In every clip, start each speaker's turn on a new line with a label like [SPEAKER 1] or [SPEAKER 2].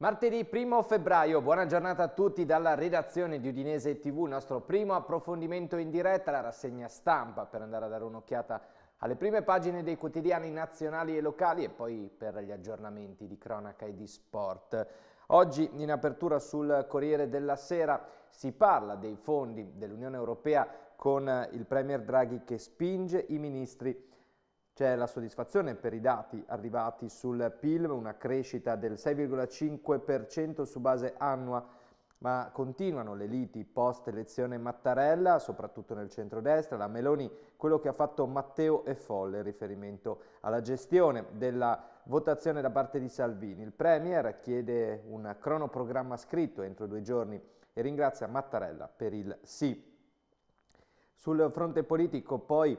[SPEAKER 1] Martedì 1 febbraio, buona giornata a tutti dalla redazione di Udinese TV, il nostro primo approfondimento in diretta, la rassegna stampa per andare a dare un'occhiata alle prime pagine dei quotidiani nazionali e locali e poi per gli aggiornamenti di cronaca e di sport. Oggi in apertura sul Corriere della Sera si parla dei fondi dell'Unione Europea con il Premier Draghi che spinge i ministri c'è la soddisfazione per i dati arrivati sul PIL, una crescita del 6,5% su base annua, ma continuano le liti post elezione Mattarella, soprattutto nel centrodestra, la Meloni, quello che ha fatto Matteo e Folle, in riferimento alla gestione della votazione da parte di Salvini. Il Premier chiede un cronoprogramma scritto entro due giorni e ringrazia Mattarella per il sì. Sul fronte politico poi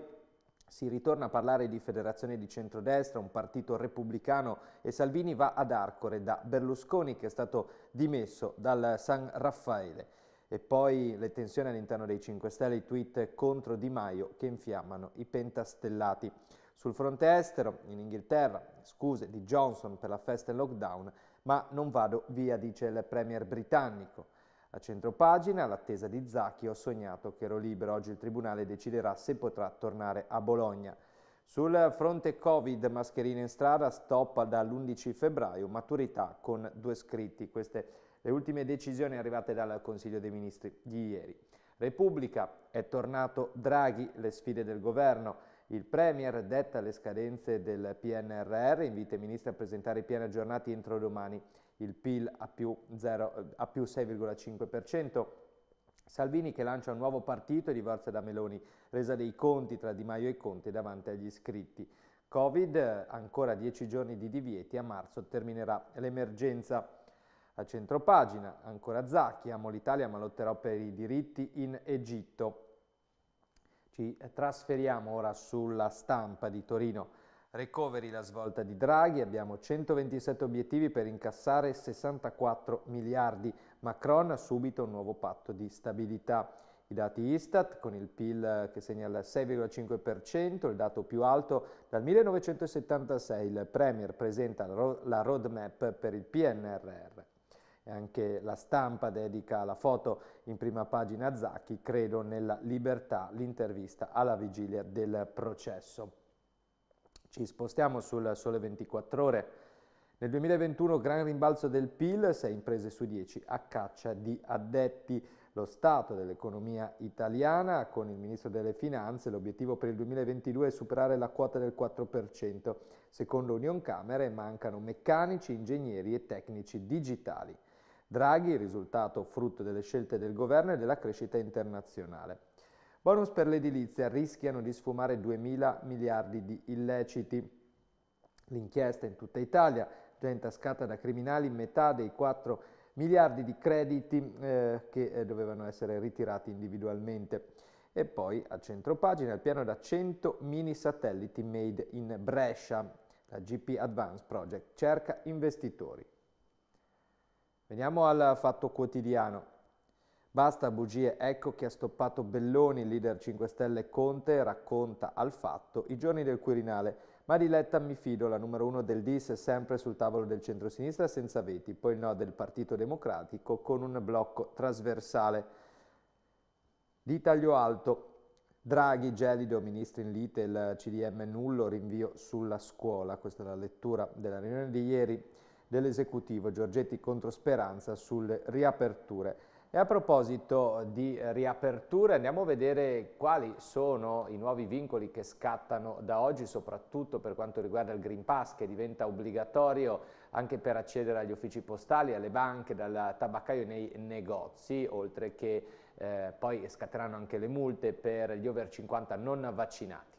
[SPEAKER 1] si ritorna a parlare di federazione di centrodestra, un partito repubblicano e Salvini va ad Arcore da Berlusconi che è stato dimesso dal San Raffaele. E poi le tensioni all'interno dei 5 Stelle, i tweet contro Di Maio che infiammano i pentastellati. Sul fronte estero, in Inghilterra, scuse di Johnson per la festa in lockdown, ma non vado via, dice il premier britannico. A centro pagina l'attesa di Zacchi, ho sognato che ero libero, oggi il Tribunale deciderà se potrà tornare a Bologna. Sul fronte Covid, mascherine in strada, stop dall'11 febbraio, maturità con due scritti. Queste le ultime decisioni arrivate dal Consiglio dei Ministri di ieri. Repubblica, è tornato Draghi, le sfide del governo. Il Premier detta le scadenze del PNRR, invita i ministri a presentare i piani aggiornati entro domani il PIL a più, più 6,5%. Salvini che lancia un nuovo partito e divorzia da Meloni, resa dei conti tra Di Maio e Conte davanti agli iscritti. Covid, ancora dieci giorni di divieti, a marzo terminerà l'emergenza. A centropagina, ancora Zacchi, amo l'Italia ma lotterò per i diritti in Egitto. Ci trasferiamo ora sulla stampa di Torino. Recoveri la svolta di Draghi, abbiamo 127 obiettivi per incassare 64 miliardi. Macron ha subito un nuovo patto di stabilità. I dati Istat con il PIL che segna il 6,5%, il dato più alto dal 1976. Il Premier presenta la roadmap per il PNRR. E anche la stampa dedica la foto in prima pagina a Zacchi, credo nella libertà, l'intervista alla vigilia del processo. Ci spostiamo sul sole 24 ore. Nel 2021 gran rimbalzo del PIL, 6 imprese su 10 a caccia di addetti. Lo stato dell'economia italiana, con il Ministro delle Finanze, l'obiettivo per il 2022 è superare la quota del 4%. Secondo Union Camere mancano meccanici, ingegneri e tecnici digitali. Draghi, risultato frutto delle scelte del governo e della crescita internazionale. Bonus per l'edilizia rischiano di sfumare 2.000 miliardi di illeciti. L'inchiesta in tutta Italia, già intascata da criminali, metà dei 4 miliardi di crediti eh, che eh, dovevano essere ritirati individualmente. E poi a centro pagina il piano da 100 mini satelliti made in Brescia. La GP Advance Project cerca investitori. Veniamo al fatto quotidiano. Basta bugie, ecco che ha stoppato Belloni, il leader 5 Stelle Conte, racconta al fatto i giorni del Quirinale. Ma di Letta mi fido, la numero uno del DIS è sempre sul tavolo del centro-sinistra senza veti, poi il no del Partito Democratico con un blocco trasversale. Di taglio alto, Draghi, gelido, ministri in lite, il CDM nullo, rinvio sulla scuola. Questa è la lettura della riunione di ieri dell'esecutivo Giorgetti contro Speranza sulle riaperture. E a proposito di riaperture, andiamo a vedere quali sono i nuovi vincoli che scattano da oggi, soprattutto per quanto riguarda il Green Pass, che diventa obbligatorio anche per accedere agli uffici postali, alle banche, dal tabaccaio nei negozi, oltre che eh, poi scatteranno anche le multe per gli over 50 non vaccinati.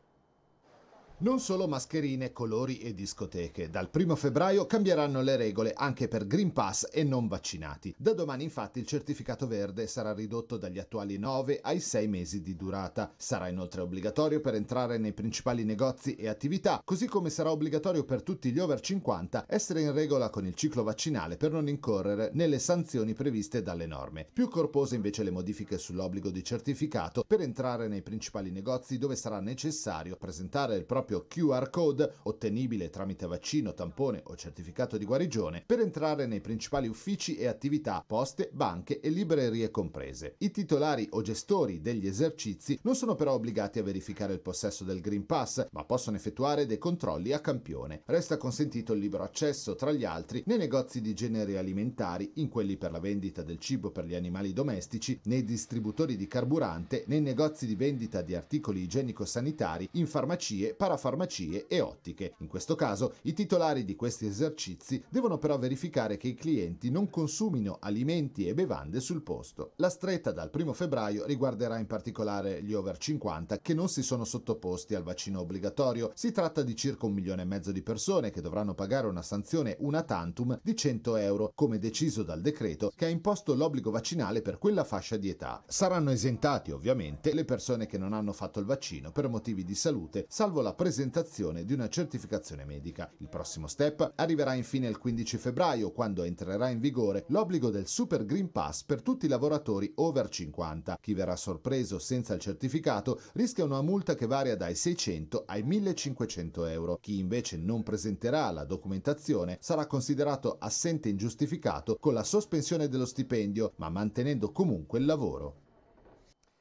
[SPEAKER 2] Non solo mascherine, colori e discoteche. Dal 1 febbraio cambieranno le regole anche per Green Pass e non vaccinati. Da domani infatti il certificato verde sarà ridotto dagli attuali 9 ai 6 mesi di durata. Sarà inoltre obbligatorio per entrare nei principali negozi e attività, così come sarà obbligatorio per tutti gli over 50 essere in regola con il ciclo vaccinale per non incorrere nelle sanzioni previste dalle norme. Più corpose invece le modifiche sull'obbligo di certificato per entrare nei principali negozi dove sarà necessario presentare il proprio proprio QR code, ottenibile tramite vaccino, tampone o certificato di guarigione, per entrare nei principali uffici e attività, poste, banche e librerie comprese. I titolari o gestori degli esercizi non sono però obbligati a verificare il possesso del Green Pass, ma possono effettuare dei controlli a campione. Resta consentito il libero accesso, tra gli altri, nei negozi di generi alimentari, in quelli per la vendita del cibo per gli animali domestici, nei distributori di carburante, nei negozi di vendita di articoli igienico-sanitari, in farmacie, parafrasi farmacie e ottiche. In questo caso i titolari di questi esercizi devono però verificare che i clienti non consumino alimenti e bevande sul posto. La stretta dal 1 febbraio riguarderà in particolare gli over 50 che non si sono sottoposti al vaccino obbligatorio. Si tratta di circa un milione e mezzo di persone che dovranno pagare una sanzione una tantum di 100 euro, come deciso dal decreto che ha imposto l'obbligo vaccinale per quella fascia di età. Saranno esentati ovviamente le persone che non hanno fatto il vaccino per motivi di salute, salvo la presenza presentazione di una certificazione medica. Il prossimo step arriverà infine il 15 febbraio, quando entrerà in vigore l'obbligo del Super Green Pass per tutti i lavoratori over 50. Chi verrà sorpreso senza il certificato rischia una multa che varia dai 600 ai 1500 euro. Chi invece non presenterà la documentazione sarà considerato assente ingiustificato con la sospensione dello stipendio, ma mantenendo comunque il lavoro.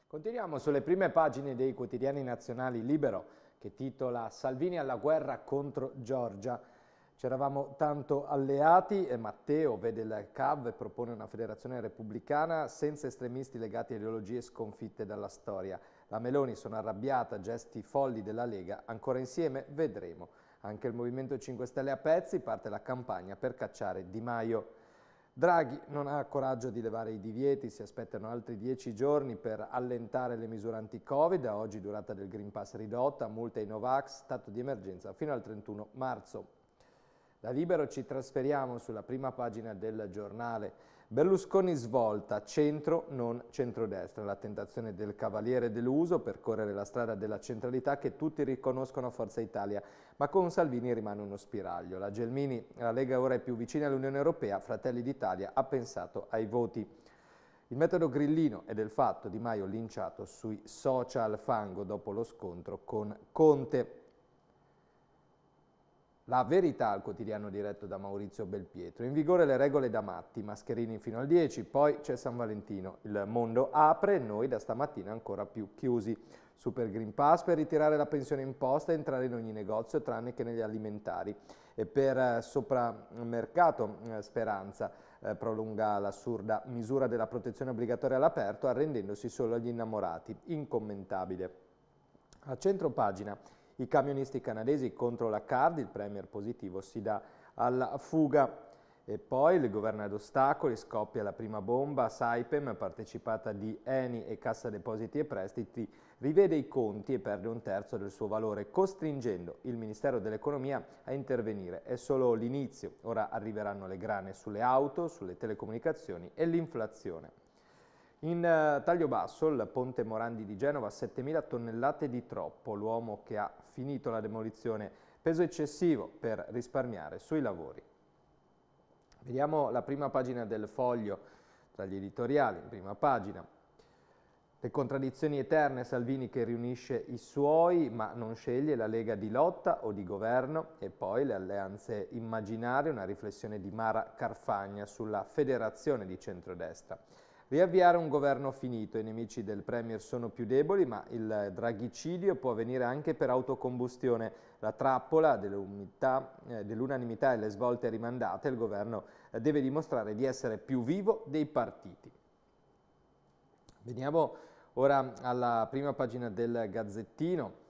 [SPEAKER 1] Continuiamo sulle prime pagine dei quotidiani nazionali Libero che titola Salvini alla guerra contro Giorgia. C'eravamo tanto alleati e Matteo vede il CAV e propone una federazione repubblicana senza estremisti legati a ideologie sconfitte dalla storia. La Meloni sono arrabbiata, gesti folli della Lega, ancora insieme vedremo. Anche il Movimento 5 Stelle a pezzi parte la campagna per cacciare Di Maio. Draghi non ha coraggio di levare i divieti, si aspettano altri dieci giorni per allentare le misure anti-Covid, a oggi durata del Green Pass ridotta, multa ai Novax, stato di emergenza fino al 31 marzo. Da Libero ci trasferiamo sulla prima pagina del giornale. Berlusconi svolta, centro non centrodestra, la tentazione del cavaliere deluso per correre la strada della centralità che tutti riconoscono a Forza Italia, ma con Salvini rimane uno spiraglio. La Gelmini, la Lega ora è più vicina all'Unione Europea, Fratelli d'Italia ha pensato ai voti. Il metodo grillino è del fatto Di Maio linciato sui social fango dopo lo scontro con Conte. La verità al quotidiano diretto da Maurizio Belpietro. In vigore le regole da matti, mascherini fino al 10, poi c'è San Valentino. Il mondo apre, noi da stamattina ancora più chiusi. Super Green Pass per ritirare la pensione imposta e entrare in ogni negozio tranne che negli alimentari. E per eh, sopramercato eh, Speranza eh, prolunga l'assurda misura della protezione obbligatoria all'aperto arrendendosi solo agli innamorati. Incommentabile. A centro pagina i camionisti canadesi contro la CARD, il premier positivo si dà alla fuga. E poi il governo ad ostacoli, scoppia la prima bomba, Saipem, partecipata di Eni e Cassa Depositi e Prestiti, rivede i conti e perde un terzo del suo valore, costringendo il Ministero dell'Economia a intervenire. È solo l'inizio, ora arriveranno le grane sulle auto, sulle telecomunicazioni e l'inflazione. In eh, taglio basso il ponte Morandi di Genova 7.000 tonnellate di troppo, l'uomo che ha finito la demolizione, peso eccessivo per risparmiare sui lavori. Vediamo la prima pagina del foglio, tra gli editoriali, in prima pagina. Le contraddizioni eterne, Salvini che riunisce i suoi ma non sceglie la Lega di lotta o di governo e poi le alleanze immaginarie, una riflessione di Mara Carfagna sulla federazione di centrodestra. Riavviare un governo finito, i nemici del Premier sono più deboli, ma il draghicidio può avvenire anche per autocombustione. La trappola eh, dell'unanimità dell e le svolte rimandate, il governo eh, deve dimostrare di essere più vivo dei partiti. Veniamo ora alla prima pagina del Gazzettino.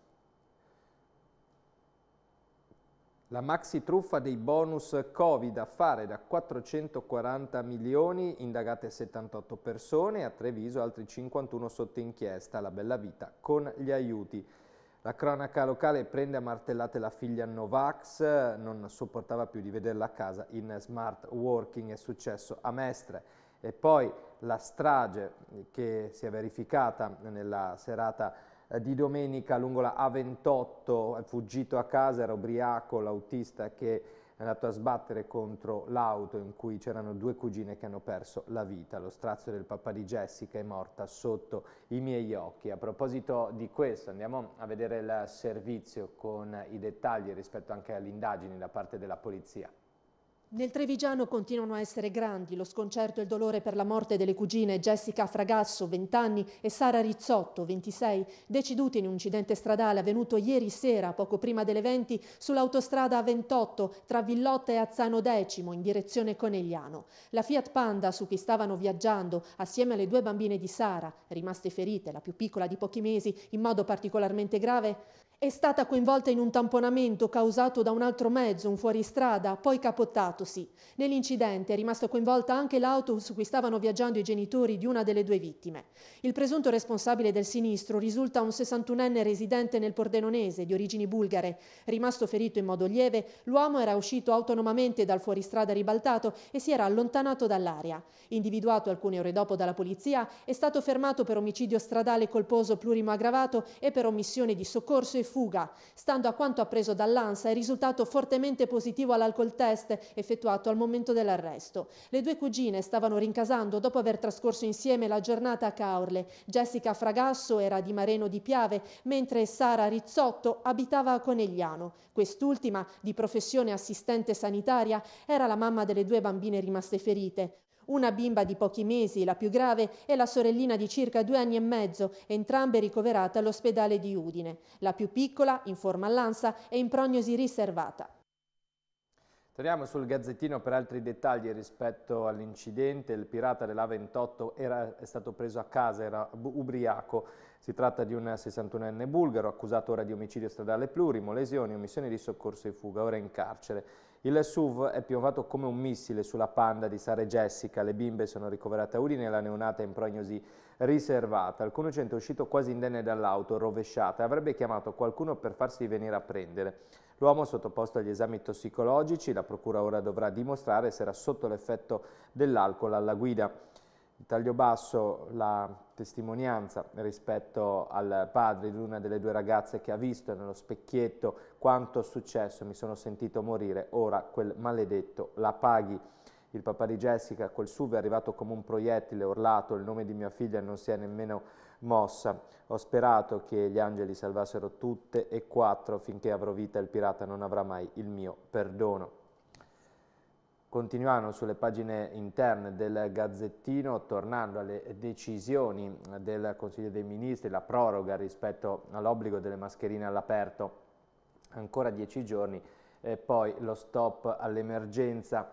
[SPEAKER 1] La maxi truffa dei bonus Covid a fare da 440 milioni, indagate 78 persone, a Treviso altri 51 sotto inchiesta, la bella vita con gli aiuti. La cronaca locale prende a martellate la figlia Novax, non sopportava più di vederla a casa in smart working, è successo a Mestre. E poi la strage che si è verificata nella serata eh, di domenica lungo la A28, è fuggito a casa, era ubriaco l'autista che è andato a sbattere contro l'auto in cui c'erano due cugine che hanno perso la vita. Lo strazio del papà di Jessica è morta sotto i miei occhi. A proposito di questo andiamo a vedere il servizio con i dettagli rispetto anche alle indagini da parte della polizia.
[SPEAKER 3] Nel Trevigiano continuano a essere grandi lo sconcerto e il dolore per la morte delle cugine Jessica Fragasso, 20 anni, e Sara Rizzotto, 26, decedute in un incidente stradale avvenuto ieri sera, poco prima delle 20, sull'autostrada A28 tra Villotta e Azzano Decimo, in direzione Conegliano. La Fiat Panda, su cui stavano viaggiando, assieme alle due bambine di Sara, rimaste ferite, la più piccola di pochi mesi, in modo particolarmente grave, è stata coinvolta in un tamponamento causato da un altro mezzo, un fuoristrada, poi capottato Esatto, sì. Nell'incidente è rimasta coinvolta anche l'auto su cui stavano viaggiando i genitori di una delle due vittime. Il presunto responsabile del sinistro risulta un 61enne residente nel Pordenonese di origini bulgare. Rimasto ferito in modo lieve, l'uomo era uscito autonomamente dal fuoristrada ribaltato e si era allontanato dall'area. Individuato alcune ore dopo dalla polizia, è stato fermato per omicidio stradale colposo plurimo aggravato e per omissione di soccorso e fuga. Stando a quanto appreso dall'ANSA, è risultato fortemente positivo all'alcol test e effettuato al momento dell'arresto. Le due cugine stavano rincasando dopo aver trascorso insieme la giornata a Caorle. Jessica Fragasso era di Mareno di Piave, mentre Sara Rizzotto abitava a Conegliano. Quest'ultima, di professione assistente sanitaria, era la mamma delle due bambine rimaste ferite una bimba di pochi mesi, la più grave, e la sorellina di circa due anni e mezzo, entrambe ricoverate all'ospedale di Udine. La più piccola, in forma all'ansa, è in prognosi riservata.
[SPEAKER 1] Torniamo sul Gazzettino per altri dettagli rispetto all'incidente. Il pirata dell'A28 era, è stato preso a casa, era ubriaco. Si tratta di un 61enne bulgaro, accusato ora di omicidio stradale plurimo, lesioni, omissioni di soccorso e fuga, ora in carcere. Il SUV è piombato come un missile sulla panda di Sara e Jessica. Le bimbe sono ricoverate a urine e la neonata è in prognosi riservata. Il conducente è uscito quasi indenne dall'auto, rovesciata, e avrebbe chiamato qualcuno per farsi venire a prendere. L'uomo sottoposto agli esami tossicologici, la procura ora dovrà dimostrare se era sotto l'effetto dell'alcol alla guida. In taglio basso la testimonianza rispetto al padre di una delle due ragazze che ha visto nello specchietto quanto è successo, mi sono sentito morire, ora quel maledetto la paghi. Il papà di Jessica col SUV è arrivato come un proiettile, urlato il nome di mia figlia non si è nemmeno mossa. Ho sperato che gli angeli salvassero tutte e quattro finché avrò vita il pirata non avrà mai il mio perdono. Continuando sulle pagine interne del Gazzettino, tornando alle decisioni del Consiglio dei Ministri, la proroga rispetto all'obbligo delle mascherine all'aperto ancora dieci giorni e poi lo stop all'emergenza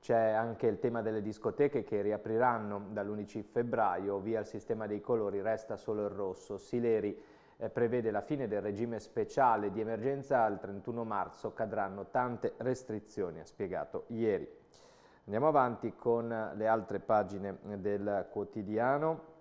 [SPEAKER 1] c'è anche il tema delle discoteche che riapriranno dall'11 febbraio, via il sistema dei colori, resta solo il rosso. Sileri eh, prevede la fine del regime speciale di emergenza, al 31 marzo cadranno tante restrizioni, ha spiegato ieri. Andiamo avanti con le altre pagine del quotidiano.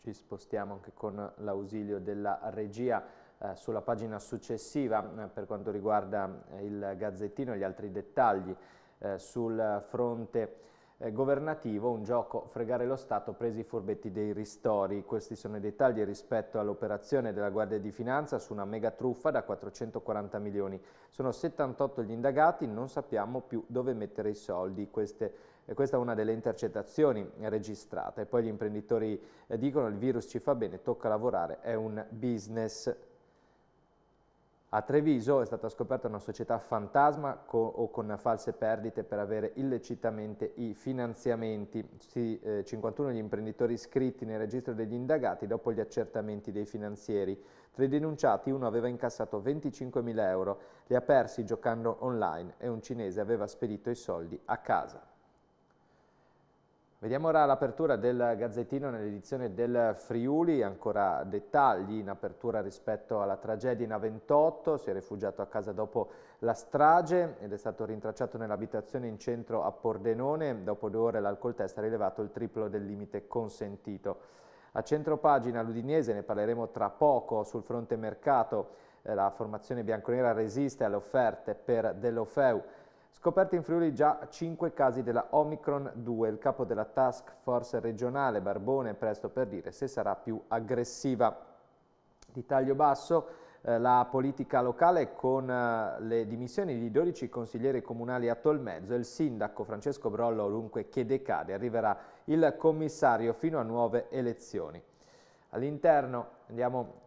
[SPEAKER 1] Ci spostiamo anche con l'ausilio della regia eh, sulla pagina successiva eh, per quanto riguarda eh, il gazzettino e gli altri dettagli eh, sul fronte eh, governativo, un gioco fregare lo Stato presi i furbetti dei ristori. Questi sono i dettagli rispetto all'operazione della Guardia di Finanza su una mega truffa da 440 milioni. Sono 78 gli indagati, non sappiamo più dove mettere i soldi. Queste, questa è una delle intercettazioni registrate. Poi gli imprenditori dicono il virus ci fa bene, tocca lavorare, è un business. A Treviso è stata scoperta una società fantasma con, o con false perdite per avere illecitamente i finanziamenti. Sì, eh, 51 gli imprenditori iscritti nel registro degli indagati dopo gli accertamenti dei finanzieri. Tra i denunciati uno aveva incassato 25.000 euro, li ha persi giocando online e un cinese aveva spedito i soldi a casa. Vediamo ora l'apertura del Gazzettino nell'edizione del Friuli, ancora dettagli in apertura rispetto alla tragedia in A28, si è rifugiato a casa dopo la strage ed è stato rintracciato nell'abitazione in centro a Pordenone, dopo due ore l'alcol test ha rilevato il triplo del limite consentito. A centro pagina l'Udinese, ne parleremo tra poco sul fronte mercato, eh, la formazione bianconera resiste alle offerte per Dell'Ofeu, Scoperti in Friuli già 5 casi della Omicron 2. Il capo della task force regionale Barbone è presto per dire se sarà più aggressiva. Di taglio basso eh, la politica locale con eh, le dimissioni di 12 consiglieri comunali a Tolmezzo. Il sindaco Francesco Brollo ovunque che decade. Arriverà il commissario fino a nuove elezioni. All'interno andiamo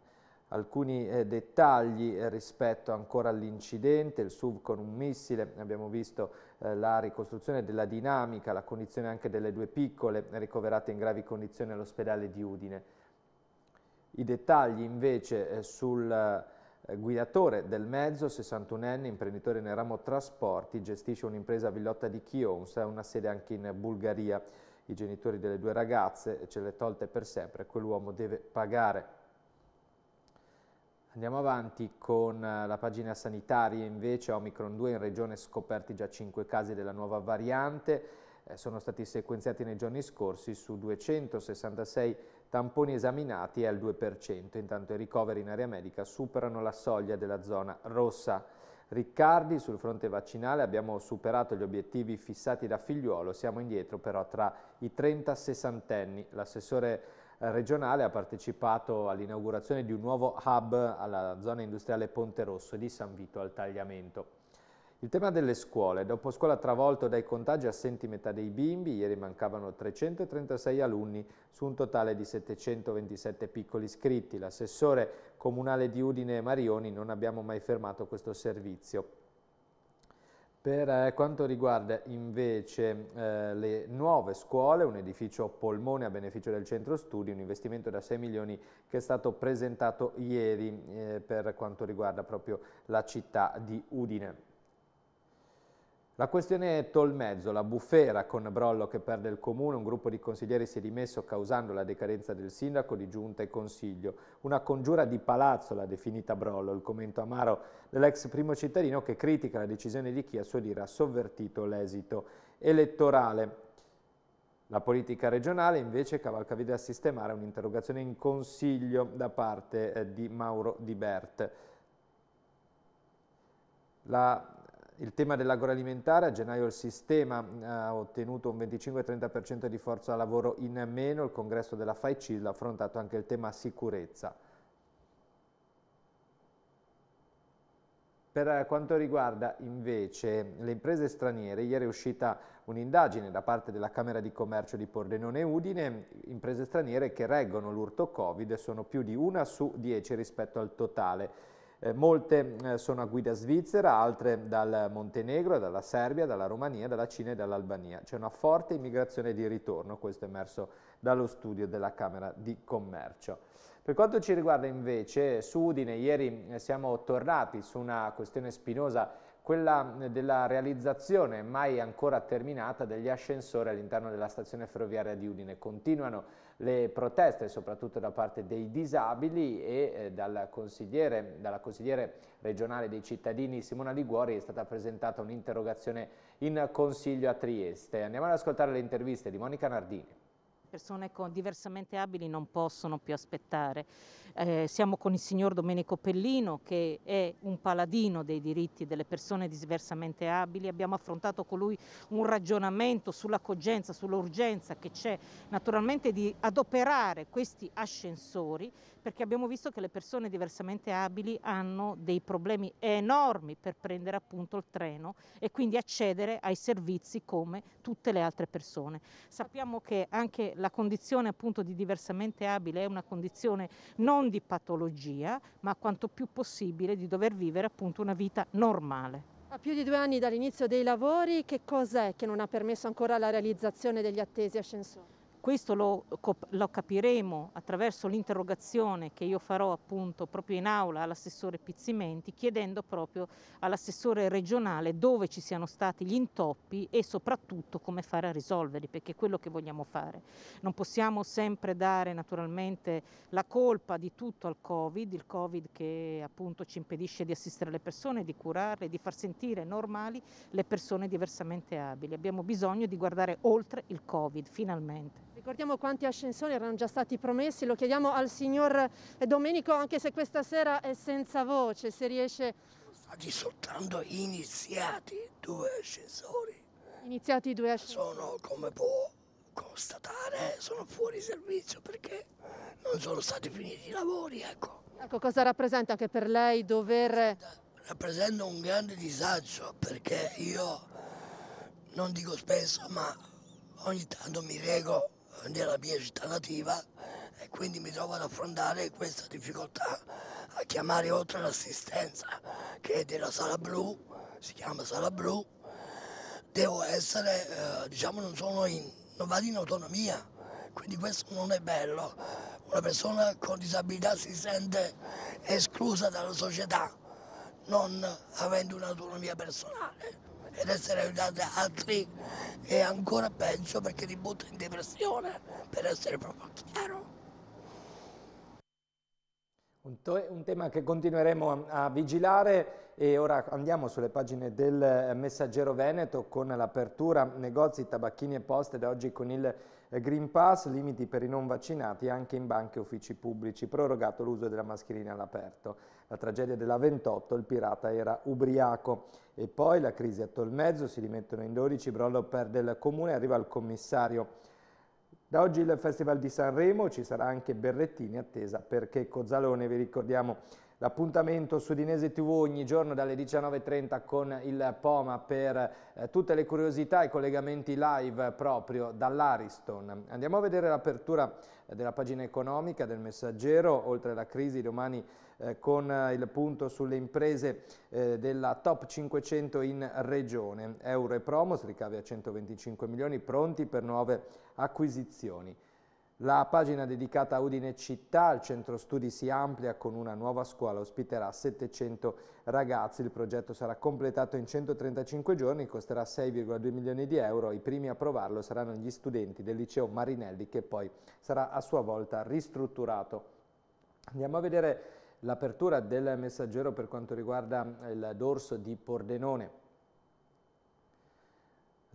[SPEAKER 1] alcuni eh, dettagli eh, rispetto ancora all'incidente, il SUV con un missile, abbiamo visto eh, la ricostruzione della dinamica, la condizione anche delle due piccole ricoverate in gravi condizioni all'ospedale di Udine. I dettagli invece eh, sul eh, guidatore del mezzo, 61enne, imprenditore nel ramo trasporti, gestisce un'impresa a Villotta di ha una sede anche in Bulgaria. I genitori delle due ragazze ce le tolte per sempre, quell'uomo deve pagare. Andiamo avanti con eh, la pagina sanitaria invece, Omicron 2 in regione scoperti già 5 casi della nuova variante, eh, sono stati sequenziati nei giorni scorsi su 266 tamponi esaminati è al 2%, intanto i ricoveri in area medica superano la soglia della zona rossa. Riccardi, sul fronte vaccinale abbiamo superato gli obiettivi fissati da Figliuolo, siamo indietro però tra i 30 e i 60 anni. L'assessore regionale ha partecipato all'inaugurazione di un nuovo hub alla zona industriale Ponte Rosso di San Vito al Tagliamento. Il tema delle scuole, dopo scuola travolto dai contagi assenti metà dei bimbi, ieri mancavano 336 alunni su un totale di 727 piccoli iscritti. L'assessore comunale di Udine Marioni non abbiamo mai fermato questo servizio. Per eh, quanto riguarda invece eh, le nuove scuole, un edificio polmone a beneficio del centro studi, un investimento da 6 milioni che è stato presentato ieri eh, per quanto riguarda proprio la città di Udine. La questione è Tolmezzo, la bufera con Brollo che perde il comune, un gruppo di consiglieri si è dimesso causando la decadenza del sindaco di giunta e consiglio. Una congiura di palazzo l'ha definita Brollo, il commento amaro dell'ex primo cittadino che critica la decisione di chi a suo dire ha sovvertito l'esito elettorale. La politica regionale invece cavalcavide a sistemare un'interrogazione in consiglio da parte eh, di Mauro Di Bert. La il tema dell'agroalimentare, a gennaio il sistema ha ottenuto un 25-30% di forza lavoro in meno, il congresso della FAICIL ha affrontato anche il tema sicurezza. Per eh, quanto riguarda invece le imprese straniere, ieri è uscita un'indagine da parte della Camera di Commercio di Pordenone Udine, imprese straniere che reggono l'urto Covid sono più di una su dieci rispetto al totale eh, molte eh, sono a guida svizzera, altre dal Montenegro, dalla Serbia, dalla Romania, dalla Cina e dall'Albania. C'è una forte immigrazione di ritorno, questo è emerso dallo studio della Camera di Commercio. Per quanto ci riguarda invece, su Udine ieri eh, siamo tornati su una questione spinosa quella della realizzazione mai ancora terminata degli ascensori all'interno della stazione ferroviaria di Udine. Continuano le proteste soprattutto da parte dei disabili e eh, dal consigliere, dalla consigliere regionale dei cittadini Simona Liguori è stata presentata un'interrogazione in consiglio a Trieste. Andiamo ad ascoltare le interviste di Monica Nardini
[SPEAKER 4] persone con, diversamente abili non possono più aspettare. Eh, siamo con il signor Domenico Pellino che è un paladino dei diritti delle persone diversamente abili. Abbiamo affrontato con lui un ragionamento sulla cogenza, sull'urgenza che c'è naturalmente di adoperare questi ascensori perché abbiamo visto che le persone diversamente abili hanno dei problemi enormi per prendere appunto il treno e quindi accedere ai servizi come tutte le altre persone. Sappiamo che anche la condizione appunto di diversamente abile è una condizione non di patologia, ma quanto più possibile di dover vivere appunto una vita normale.
[SPEAKER 3] A più di due anni dall'inizio dei lavori, che cos'è che non ha permesso ancora la realizzazione degli attesi ascensori?
[SPEAKER 4] Questo lo, lo capiremo attraverso l'interrogazione che io farò appunto proprio in aula all'assessore Pizzimenti, chiedendo proprio all'assessore regionale dove ci siano stati gli intoppi e soprattutto come fare a risolverli, perché è quello che vogliamo fare. Non possiamo sempre dare naturalmente la colpa di tutto al Covid, il Covid che appunto ci impedisce di assistere le persone, di curarle, di far sentire normali le persone diversamente abili. Abbiamo bisogno di guardare oltre il Covid, finalmente
[SPEAKER 3] ricordiamo quanti ascensori erano già stati promessi, lo chiediamo al signor Domenico anche se questa sera è senza voce, se riesce...
[SPEAKER 5] Sono stati soltanto iniziati due ascensori.
[SPEAKER 3] Iniziati due ascensori.
[SPEAKER 5] Sono come può constatare sono fuori servizio perché non sono stati finiti i lavori. Ecco.
[SPEAKER 3] ecco cosa rappresenta anche per lei dover...
[SPEAKER 5] Rappresenta un grande disagio perché io non dico spesso ma ogni tanto mi rego nella mia città nativa e quindi mi trovo ad affrontare questa difficoltà a chiamare oltre l'assistenza che è della sala blu, si chiama sala blu, devo essere, eh, diciamo non sono in, non vado in autonomia, quindi questo non è bello. Una persona con disabilità si sente esclusa dalla società non avendo un'autonomia personale ed essere aiutati da altri è ancora peggio perché ti butta in depressione, per essere proprio chiaro.
[SPEAKER 1] Un, to- un, tema che continueremo a, a, vigilare e ora andiamo sulle pagine del eh, Messaggero Veneto con l'apertura negozi, tabacchini e poste da oggi con il Green Pass, limiti per i non vaccinati anche in banche e uffici pubblici, prorogato l'uso della mascherina all'aperto. La tragedia della 28, il pirata era ubriaco. E poi la crisi a Tolmezzo, si rimettono in 12, Brollo per del comune, arriva il commissario. Da oggi il Festival di Sanremo, ci sarà anche Berrettini attesa perché Cozzalone, vi ricordiamo, L'appuntamento su Dinese TV ogni giorno dalle 19.30 con il Poma per eh, tutte le curiosità e collegamenti live proprio dall'Ariston. Andiamo a vedere l'apertura eh, della pagina economica del messaggero, oltre alla crisi domani eh, con eh, il punto sulle imprese eh, della top 500 in regione. Euro e Promos ricavi a 125 milioni pronti per nuove acquisizioni. La pagina dedicata a Udine Città, il centro studi si amplia con una nuova scuola, ospiterà 700 ragazzi, il progetto sarà completato in 135 giorni, costerà 6,2 milioni di euro, i primi a provarlo saranno gli studenti del liceo Marinelli che poi sarà a sua volta ristrutturato. Andiamo a vedere l'apertura del messaggero per quanto riguarda il dorso di Pordenone.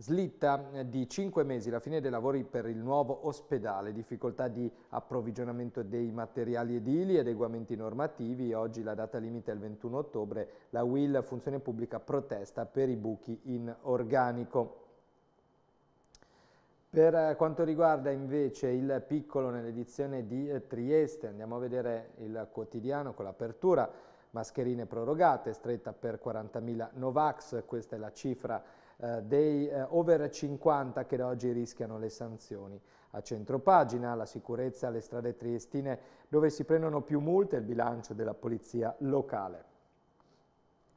[SPEAKER 1] Slitta eh, di 5 mesi la fine dei lavori per il nuovo ospedale, difficoltà di approvvigionamento dei materiali edili, adeguamenti normativi. Oggi la data limite è il 21 ottobre, la WIL Funzione Pubblica protesta per i buchi in organico. Per eh, quanto riguarda invece il piccolo nell'edizione di eh, Trieste, andiamo a vedere il quotidiano con l'apertura, mascherine prorogate, stretta per 40.000 Novax, questa è la cifra eh, dei eh, over 50 che da oggi rischiano le sanzioni. A centropagina la sicurezza alle strade triestine dove si prendono più multe e il bilancio della polizia locale.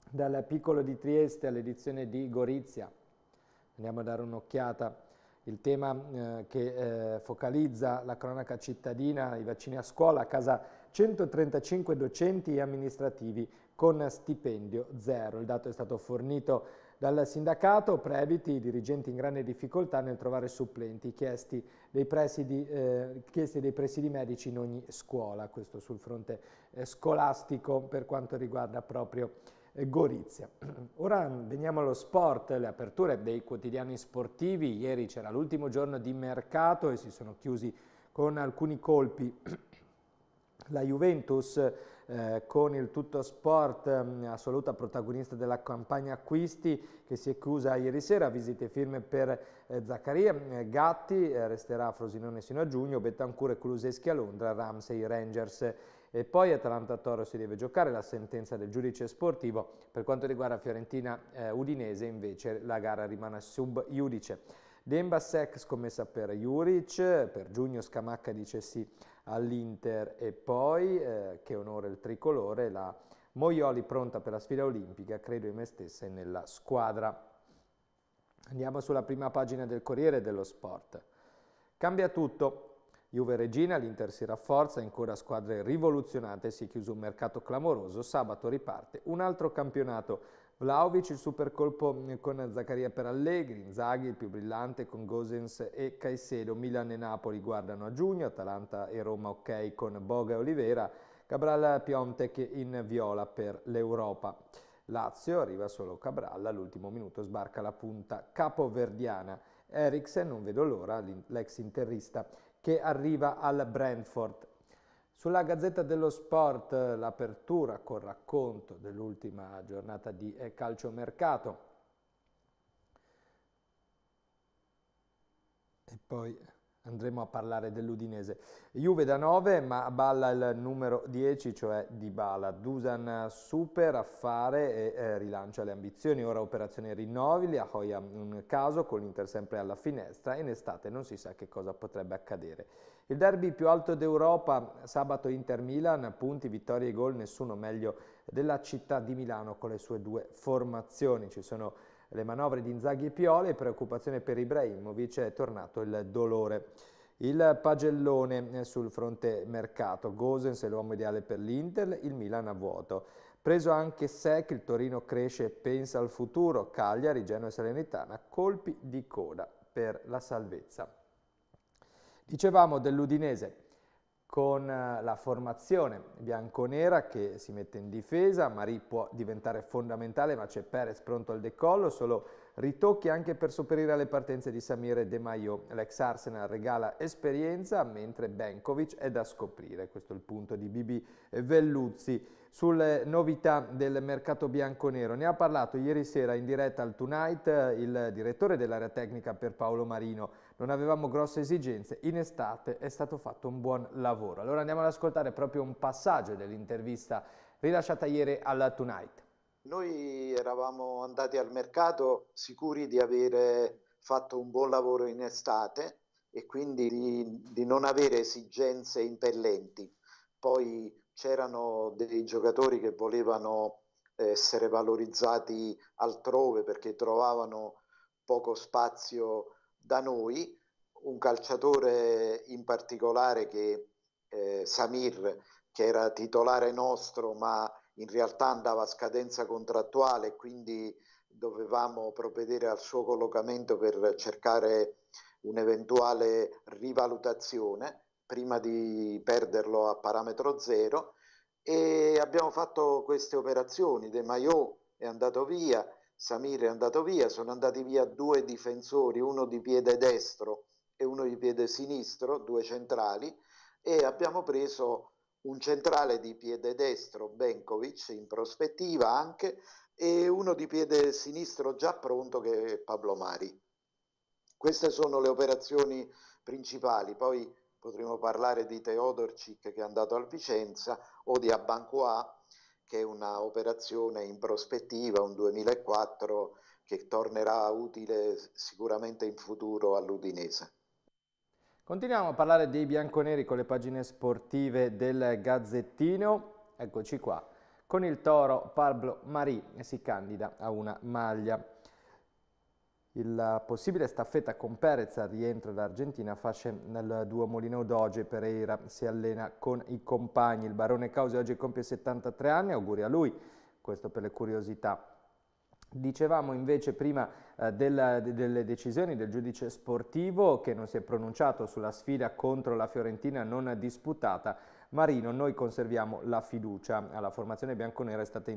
[SPEAKER 1] Dal piccolo di Trieste all'edizione di Gorizia, andiamo a dare un'occhiata il tema eh, che eh, focalizza la cronaca cittadina, i vaccini a scuola, a casa 135 docenti e amministrativi con stipendio zero. Il dato è stato fornito dal sindacato Previti i dirigenti in grande difficoltà nel trovare supplenti chiesti dei presidi, eh, chiesti dei presidi medici in ogni scuola, questo sul fronte eh, scolastico per quanto riguarda proprio eh, Gorizia. Ora veniamo allo sport, le aperture dei quotidiani sportivi, ieri c'era l'ultimo giorno di mercato e si sono chiusi con alcuni colpi la Juventus eh, con il Tutto Sport, ehm, assoluta protagonista della campagna acquisti che si è chiusa ieri sera, visite firme per eh, Zaccaria, eh, Gatti eh, resterà a Frosinone sino a giugno, Betancourt e Kuluseschi a Londra, Ramsey Rangers e poi Atalanta Toro si deve giocare la sentenza del giudice sportivo. Per quanto riguarda Fiorentina eh, Udinese invece la gara rimane sub iudice. Demba Dembasek scommessa per Juric, per Giugno Scamacca dice sì all'Inter e poi, eh, che onore il tricolore, la Moioli pronta per la sfida olimpica, credo in me stessa e nella squadra. Andiamo sulla prima pagina del Corriere dello Sport. Cambia tutto. Juve Regina, l'Inter si rafforza, ancora squadre rivoluzionate, si è chiuso un mercato clamoroso, sabato riparte un altro campionato. Vlaovic il super colpo mm, con Zaccaria per Allegri, Inzaghi il più brillante con Gosens e Caicedo, Milan e Napoli guardano a giugno, Atalanta e Roma ok con Boga e Olivera, Cabral Piontek in viola per l'Europa. Lazio arriva solo Cabral, all'ultimo minuto sbarca la punta capoverdiana. Eriksen, non vedo l'ora, l'ex interrista, che arriva al Brentford. Sulla Gazzetta dello Sport l'apertura col racconto dell'ultima giornata di eh, calciomercato. E poi andremo a parlare dell'Udinese. Juve da 9, ma balla il numero 10, cioè di Bala. Dusan super affare e eh, rilancia le ambizioni. Ora operazione rinnovi, a Hoia un caso, con l'Inter sempre alla finestra. In estate non si sa che cosa potrebbe accadere. Il derby più alto d'Europa, sabato Inter-Milan, punti, vittorie e gol, nessuno meglio della città di Milano con le sue due formazioni. Ci sono le manovre di Inzaghi e Pioli e preoccupazione per Ibrahimovic è tornato il dolore. Il pagellone eh, sul fronte mercato, Gosens è l'uomo ideale per l'Inter, il Milan a vuoto. Preso anche Sec, il Torino cresce e pensa al futuro, Cagliari, Genoa e Salernitana, colpi di coda per la salvezza. Dicevamo dell'Udinese, con eh, la formazione bianconera che si mette in difesa, Marie può diventare fondamentale ma c'è Perez pronto al decollo, solo ritocchi anche per sopperire alle partenze di Samir e De Maio. L'ex Arsenal regala esperienza mentre Benkovic è da scoprire, questo è il punto di Bibi Velluzzi. Sulle novità del mercato bianconero ne ha parlato ieri sera in diretta al Tonight eh, il direttore dell'area tecnica per Paolo Marino non avevamo grosse esigenze, in estate è stato fatto un buon lavoro. Allora andiamo ad ascoltare proprio un passaggio dell'intervista rilasciata ieri alla Tonight.
[SPEAKER 6] Noi eravamo andati al mercato sicuri di avere fatto un buon lavoro in estate e quindi di, di non avere esigenze impellenti. Poi c'erano dei giocatori che volevano eh, essere valorizzati altrove perché trovavano poco spazio da noi, un calciatore in particolare che eh, Samir, che era titolare nostro, ma in realtà andava a scadenza contrattuale, quindi dovevamo provvedere al suo collocamento per cercare un'eventuale rivalutazione prima di perderlo a parametro zero e abbiamo fatto queste operazioni, De Maio è andato via, Samir è andato via, sono andati via due difensori, uno di piede destro e uno di piede sinistro, due centrali, e abbiamo preso un centrale di piede destro, Benkovic, in prospettiva anche, e uno di piede sinistro già pronto che è Pablo Mari. Queste sono le operazioni principali, poi potremo parlare di Teodorcic che è andato al Vicenza o di Abancoa che è un'operazione in prospettiva, un 2004 che tornerà utile sicuramente in futuro all'Udinese.
[SPEAKER 1] Continuiamo a parlare dei bianconeri con le pagine sportive del Gazzettino. Eccoci qua. Con il toro Pablo Marì si candida a una maglia. Il possibile staffetta con Perez al rientro dall'Argentina fasce nel duo Molino Doge. Pereira si allena con i compagni. Il barone Causi oggi compie 73 anni, auguri a lui, questo per le curiosità. Dicevamo invece prima eh, della, delle decisioni del giudice sportivo che non si è pronunciato sulla sfida contro la Fiorentina non disputata Marino, noi conserviamo la fiducia. Alla formazione bianconera è stata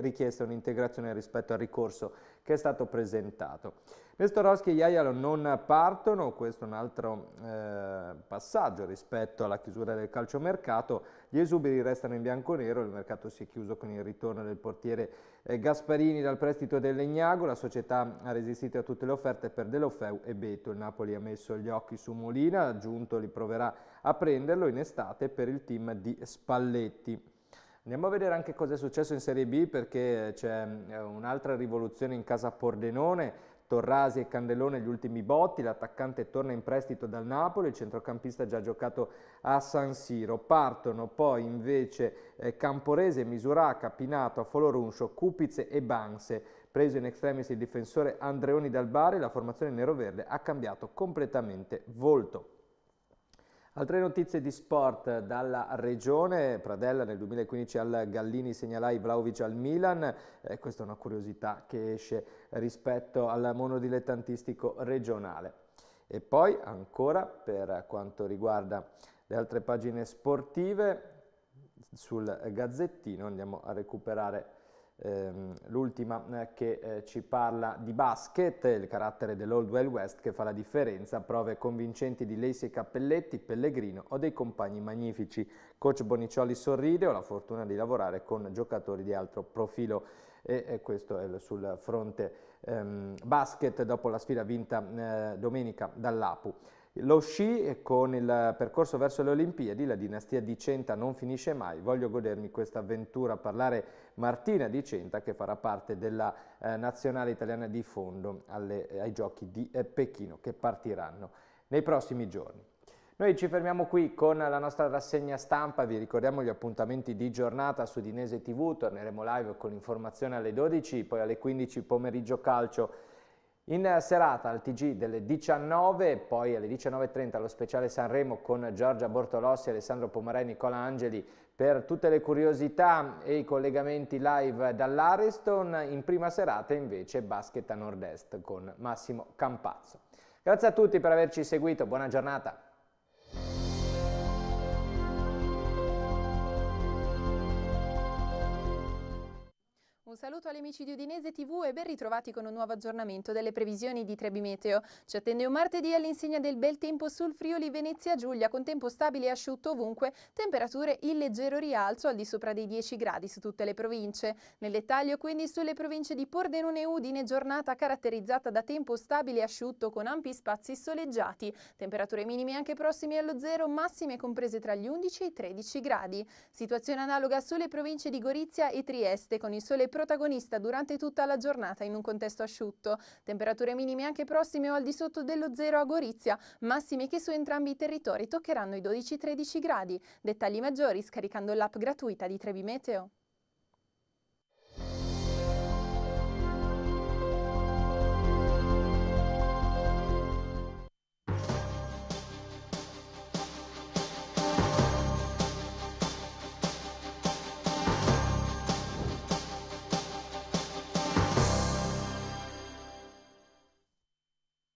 [SPEAKER 1] richiesta un'integrazione rispetto al ricorso che è stato presentato. Nestorowski e Iaialo non partono, questo è un altro eh, passaggio rispetto alla chiusura del calciomercato, gli esuberi restano in bianconero, il mercato si è chiuso con il ritorno del portiere eh, Gasparini dal prestito del Legnago, la società ha resistito a tutte le offerte per Delofeu e Beto, il Napoli ha messo gli occhi su Molina, aggiunto li proverà a prenderlo in estate per il team di Spalletti. Andiamo a vedere anche cosa è successo in Serie B perché c'è eh, un'altra rivoluzione in casa Pordenone. Torrasi e Candellone gli ultimi botti, l'attaccante torna in prestito dal Napoli, il centrocampista ha già giocato a San Siro. Partono poi invece eh, Camporese, Misuraca, Pinato, Foloruncio, Cupize e Banse. Preso in extremis il difensore Andreoni dal Bari, la formazione nero-verde ha cambiato completamente volto. Altre notizie di sport dalla regione, Pradella nel 2015 al Gallini segnalai Vlaovic al Milan, eh, questa è una curiosità che esce rispetto al monodilettantistico regionale. E poi ancora per quanto riguarda le altre pagine sportive, sul gazzettino andiamo a recuperare Ehm, l'ultima eh, che eh, ci parla di basket, il carattere dell'Old Well West che fa la differenza, prove convincenti di Lacey e Cappelletti, Pellegrino o dei compagni magnifici. Coach Bonicioli sorride, ho la fortuna di lavorare con giocatori di altro profilo e, e questo è sul fronte ehm, basket dopo la sfida vinta eh, domenica dall'Apu. Lo sci con il percorso verso le Olimpiadi, la dinastia di Centa non finisce mai, voglio godermi questa avventura, parlare Martina di Centa che farà parte della eh, nazionale italiana di fondo alle, ai giochi di eh, Pechino che partiranno nei prossimi giorni. Noi ci fermiamo qui con la nostra rassegna stampa, vi ricordiamo gli appuntamenti di giornata su Dinese TV, torneremo live con l'informazione alle 12, poi alle 15 pomeriggio calcio in serata al TG delle 19, poi alle 19.30 lo speciale Sanremo con Giorgia Bortolossi, Alessandro Pomarai e Nicola Angeli per tutte le curiosità e i collegamenti live dall'Ariston. In prima serata invece Basket a Nord-Est con Massimo Campazzo. Grazie a tutti per averci seguito, buona giornata.
[SPEAKER 3] saluto agli amici di Udinese TV e ben ritrovati con un nuovo aggiornamento delle previsioni di Trebimeteo. Ci attende un martedì all'insegna del bel tempo sul Friuli Venezia Giulia con tempo stabile e asciutto ovunque, temperature in leggero rialzo al di sopra dei 10 gradi su tutte le province. Nel dettaglio quindi sulle province di Pordenone e Udine giornata caratterizzata da tempo stabile e asciutto con ampi spazi soleggiati, temperature minime anche prossime allo zero, massime comprese tra gli 11 e i 13 gradi. Situazione analoga sulle province di Gorizia e Trieste con il sole protetto protagonista durante tutta la giornata in un contesto asciutto. Temperature minime anche prossime o al di sotto dello zero a Gorizia, massime che su entrambi i territori toccheranno i 12-13 gradi. Dettagli maggiori scaricando l'app gratuita di Trebi Meteo.